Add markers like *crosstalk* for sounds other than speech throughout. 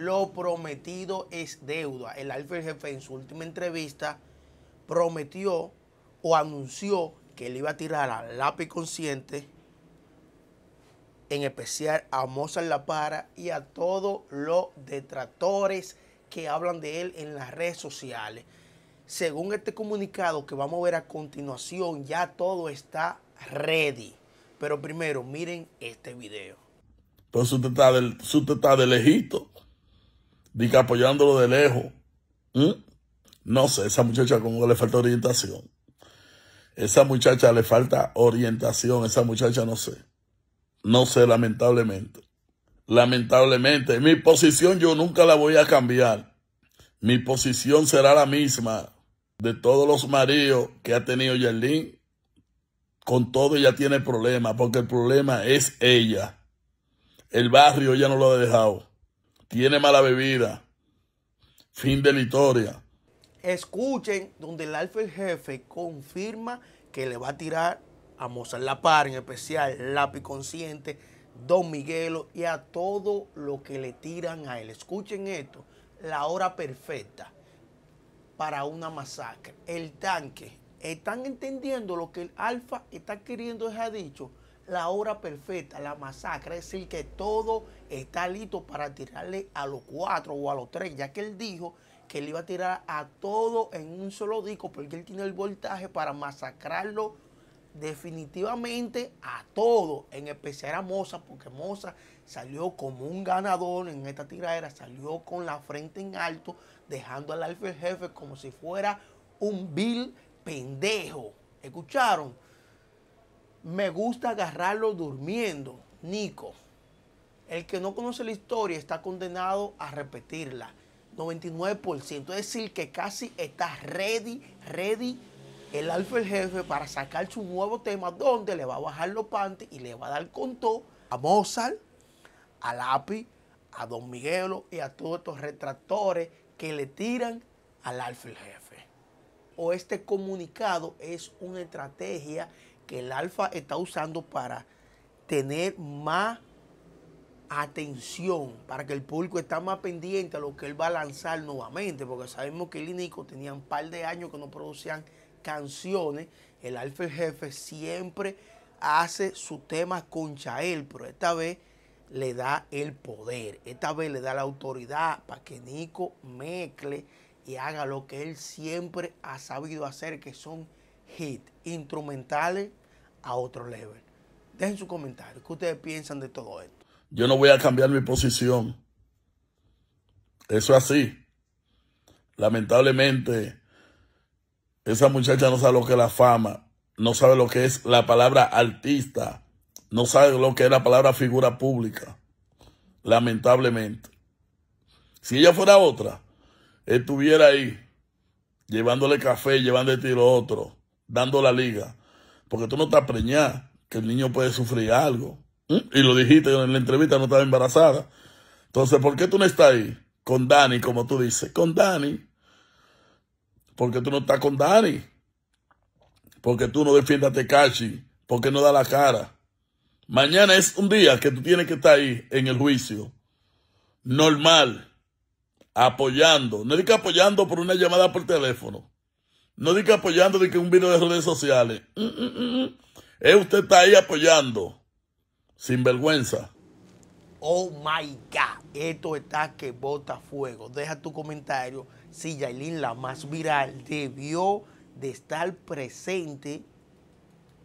Lo prometido es deuda. El Alfa Jefe en su última entrevista prometió o anunció que le iba a tirar al lápiz consciente, en especial a Mozart La Para y a todos los detractores que hablan de él en las redes sociales. Según este comunicado que vamos a ver a continuación, ya todo está ready. Pero primero, miren este video. Entonces usted está usted está de lejito. Dice apoyándolo de lejos. ¿Mm? No sé, esa muchacha como le falta orientación. Esa muchacha le falta orientación, esa muchacha no sé. No sé, lamentablemente. Lamentablemente, mi posición yo nunca la voy a cambiar. Mi posición será la misma de todos los maridos que ha tenido Yerlin. Con todo ella tiene problemas, porque el problema es ella. El barrio ya no lo ha dejado tiene mala bebida. Fin de la historia. Escuchen donde el alfa el jefe confirma que le va a tirar a Mozart La Par, en especial Lápiz Consciente, Don Miguelo y a todo lo que le tiran a él. Escuchen esto, la hora perfecta para una masacre. El tanque. Están entendiendo lo que el alfa está queriendo ha dicho la hora perfecta, la masacre, es decir, que todo está listo para tirarle a los cuatro o a los tres, ya que él dijo que él iba a tirar a todo en un solo disco, porque él tiene el voltaje para masacrarlo definitivamente a todo, en especial a Moza, porque Moza salió como un ganador en esta tiradera, salió con la frente en alto, dejando al alfa jefe como si fuera un vil pendejo. ¿Escucharon? me gusta agarrarlo durmiendo, Nico. El que no conoce la historia está condenado a repetirla. 99%. Es decir, que casi está ready, ready el alfa el jefe para sacar su nuevo tema donde le va a bajar los panties y le va a dar con todo a Mozart, a Lapi, a Don Miguelo y a todos estos retractores que le tiran al alfa el jefe. O este comunicado es una estrategia que el alfa está usando para tener más atención, para que el público está más pendiente a lo que él va a lanzar nuevamente, porque sabemos que él y Nico tenían un par de años que no producían canciones. El alfa el jefe siempre hace su tema con Chael, pero esta vez le da el poder, esta vez le da la autoridad para que Nico mecle y haga lo que él siempre ha sabido hacer, que son hits instrumentales a otro level. Dejen su comentario, ¿qué ustedes piensan de todo esto? Yo no voy a cambiar mi posición. Eso es así. Lamentablemente, esa muchacha no sabe lo que es la fama, no sabe lo que es la palabra artista, no sabe lo que es la palabra figura pública. Lamentablemente. Si ella fuera otra, estuviera ahí, llevándole café, llevándole tiro otro, dando la liga porque tú no estás preñada, que el niño puede sufrir algo. ¿Mm? Y lo dijiste en la entrevista, no estaba embarazada. Entonces, ¿por qué tú no estás ahí con Dani, como tú dices? Con Dani. ¿Por qué tú no estás con Dani? Porque tú no defiendes a ¿Por porque no da la cara. Mañana es un día que tú tienes que estar ahí en el juicio. Normal. Apoyando. No es que apoyando por una llamada por teléfono. No diga apoyando de que un video de redes sociales. Mm, mm, mm, usted está ahí apoyando. Sin vergüenza. Oh my God. Esto está que bota fuego. Deja tu comentario si Yailin, la más viral, debió de estar presente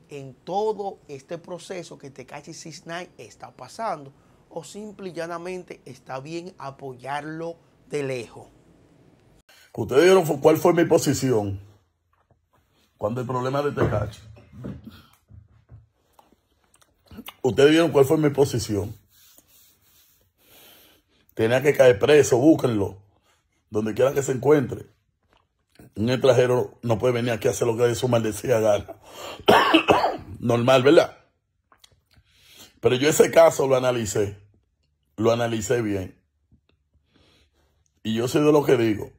en todo este proceso que si 69 está pasando o simple y llanamente está bien apoyarlo de lejos. Ustedes vieron cuál fue mi posición cuando el problema de Tecachi. Ustedes vieron cuál fue mi posición. Tenía que caer preso, búsquenlo. Donde quiera que se encuentre. Un extranjero no puede venir aquí a hacer lo que de su maldecida gana. *coughs* Normal, ¿verdad? Pero yo ese caso lo analicé. Lo analicé bien. Y yo sé de lo que digo.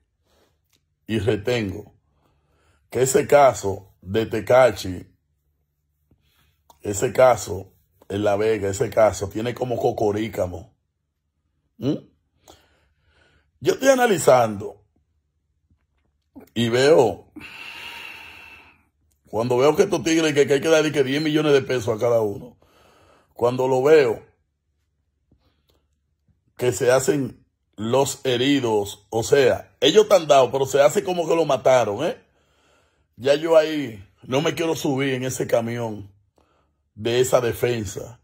Y retengo ese caso de Tecachi, ese caso en La Vega, ese caso tiene como cocorícamo. ¿Mm? Yo estoy analizando y veo, cuando veo que estos tigres que, hay que darle 10 millones de pesos a cada uno, cuando lo veo que se hacen los heridos, o sea, ellos están dado, pero se hace como que lo mataron, ¿eh? Ya yo ahí no me quiero subir en ese camión de esa defensa,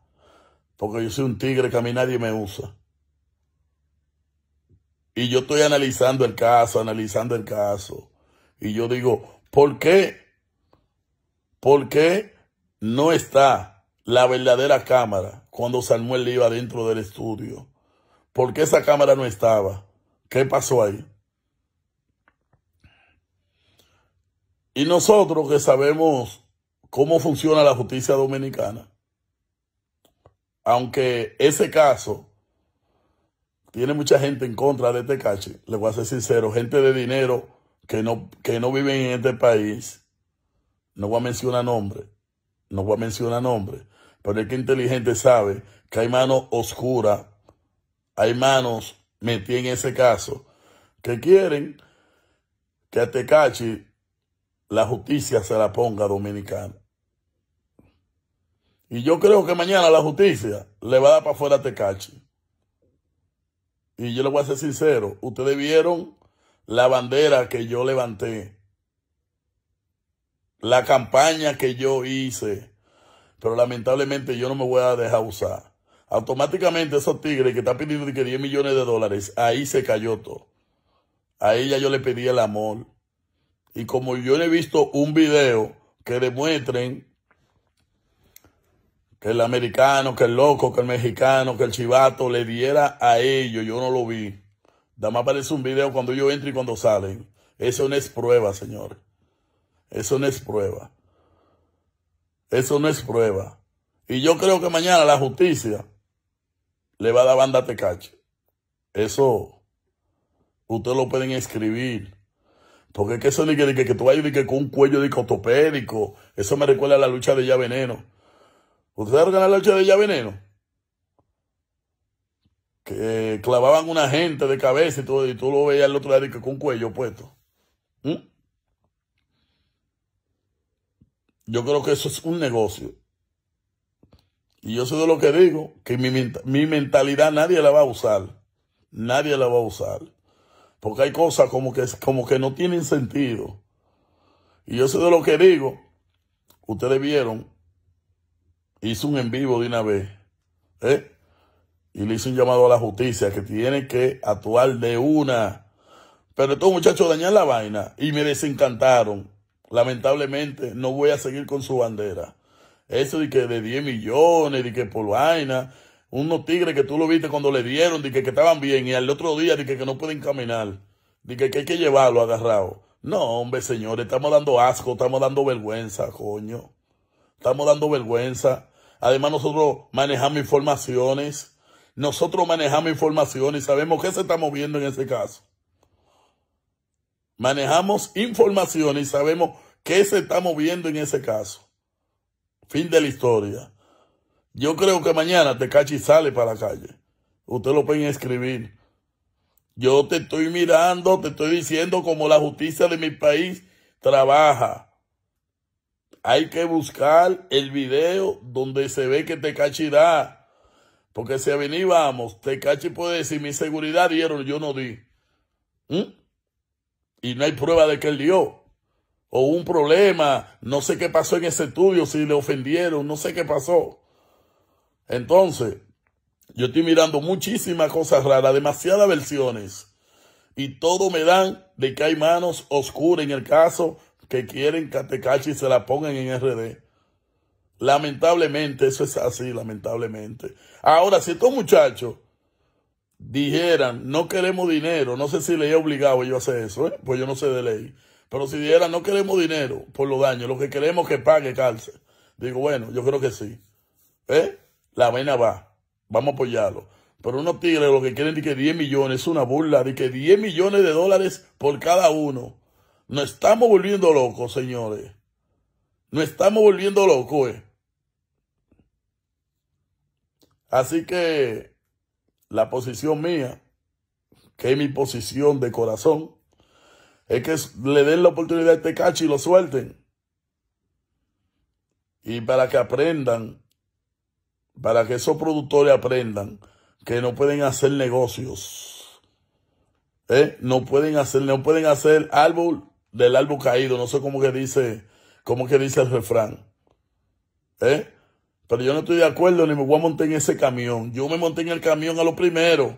porque yo soy un tigre que a mí nadie me usa. Y yo estoy analizando el caso, analizando el caso. Y yo digo, ¿por qué? ¿Por qué no está la verdadera cámara cuando Samuel iba dentro del estudio? ¿Por qué esa cámara no estaba? ¿Qué pasó ahí? Y nosotros que sabemos cómo funciona la justicia dominicana, aunque ese caso tiene mucha gente en contra de Tecache, este le voy a ser sincero, gente de dinero que no, que no viven en este país, no voy a mencionar nombre, no voy a mencionar nombre, pero el que inteligente sabe que hay manos oscuras, hay manos metidas en ese caso, que quieren que a Tecachi este la justicia se la ponga dominicana. Y yo creo que mañana la justicia le va a dar para afuera a Tecachi. Este y yo le voy a ser sincero, ustedes vieron la bandera que yo levanté, la campaña que yo hice, pero lamentablemente yo no me voy a dejar usar. Automáticamente esos tigres que están pidiendo que 10 millones de dólares, ahí se cayó todo. a ella yo le pedí el amor. Y como yo he visto un video que demuestren que el americano, que el loco, que el mexicano, que el chivato le diera a ellos, yo no lo vi. Nada más aparece un video cuando yo entro y cuando salen. Eso no es prueba, señores. Eso no es prueba. Eso no es prueba. Y yo creo que mañana la justicia le va a dar banda a Tecache. Este Eso ustedes lo pueden escribir porque que eso ni que, que, tú vayas con un cuello dicotopédico. eso me recuerda a la lucha de ya veneno. ¿Ustedes saben la lucha de ya veneno? Que clavaban una gente de cabeza y, todo, y tú lo veías el otro día que con un cuello puesto. ¿Mm? Yo creo que eso es un negocio. Y yo sé de lo que digo, que mi, mi mentalidad nadie la va a usar. Nadie la va a usar. Porque hay cosas como que, como que no tienen sentido. Y yo sé de lo que digo. Ustedes vieron. Hice un en vivo de una vez. ¿eh? Y le hice un llamado a la justicia que tiene que actuar de una. Pero estos muchachos dañan la vaina y me desencantaron. Lamentablemente no voy a seguir con su bandera. Eso de que de 10 millones, de que por vaina, unos tigres que tú lo viste cuando le dieron, Dije que, estaban bien, y al otro día dije que, no pueden caminar, Dije que, que hay que llevarlo agarrado. No, hombre, señores, estamos dando asco, estamos dando vergüenza, coño. Estamos dando vergüenza. Además, nosotros manejamos informaciones. Nosotros manejamos informaciones y sabemos qué se está moviendo en ese caso. Manejamos informaciones y sabemos qué se está moviendo en ese caso. Fin de la historia. Yo creo que mañana Tecachi sale para la calle. Usted lo puede escribir. Yo te estoy mirando, te estoy diciendo cómo la justicia de mi país trabaja. Hay que buscar el video donde se ve que Tecachi da. Porque si a venir vamos, Tecachi puede decir, mi seguridad dieron, yo no di. ¿Mm? Y no hay prueba de que él dio. O un problema, no sé qué pasó en ese estudio, si le ofendieron, no sé qué pasó. Entonces, yo estoy mirando muchísimas cosas raras, demasiadas versiones. Y todo me dan de que hay manos oscuras en el caso que quieren Catecachi y se la pongan en RD. Lamentablemente, eso es así, lamentablemente. Ahora, si estos muchachos dijeran, no queremos dinero, no sé si le he obligado yo a hacer eso, ¿eh? pues yo no sé de ley. Pero si dijeran, no queremos dinero por los daños, lo que queremos que pague cárcel. Digo, bueno, yo creo que sí. ¿Eh? la vaina va. Vamos a apoyarlo. Pero unos tigres lo que quieren es que 10 millones es una burla, de que 10 millones de dólares por cada uno. Nos estamos volviendo locos, señores. Nos estamos volviendo locos, eh. Así que la posición mía, que es mi posición de corazón, es que le den la oportunidad a este cacho y lo suelten. Y para que aprendan para que esos productores aprendan que no pueden hacer negocios. ¿eh? No pueden hacer, pueden hacer árbol del árbol caído. No sé cómo que dice, cómo que dice el refrán. ¿eh? Pero yo no estoy de acuerdo ni me voy a montar en ese camión. Yo me monté en el camión a lo primero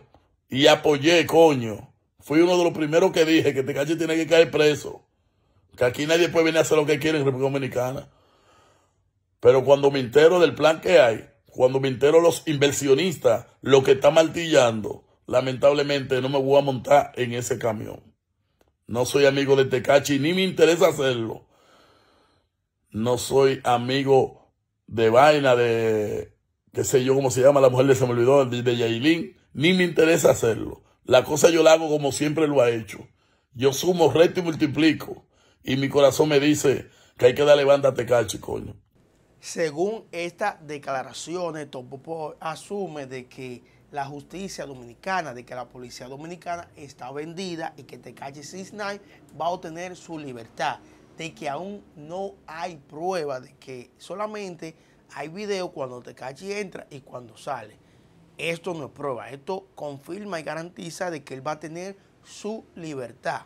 y apoyé, coño. Fui uno de los primeros que dije que te este tiene que caer preso. Que aquí nadie puede venir a hacer lo que quiere en República Dominicana. Pero cuando me entero del plan que hay, cuando me entero los inversionistas, lo que está martillando, lamentablemente no me voy a montar en ese camión. No soy amigo de Tecachi, ni me interesa hacerlo. No soy amigo de vaina, de qué sé yo cómo se llama, la mujer de se me olvidó, de Yailin, ni me interesa hacerlo. La cosa yo la hago como siempre lo ha hecho. Yo sumo, resto y multiplico. Y mi corazón me dice que hay que darle banda a Tecachi, coño. Según estas declaraciones, Topopo asume de que la justicia dominicana, de que la policía dominicana está vendida y que Tecachi este 69 va a obtener su libertad, de que aún no hay prueba, de que solamente hay video cuando Tecachi este entra y cuando sale. Esto no es prueba, esto confirma y garantiza de que él va a tener su libertad.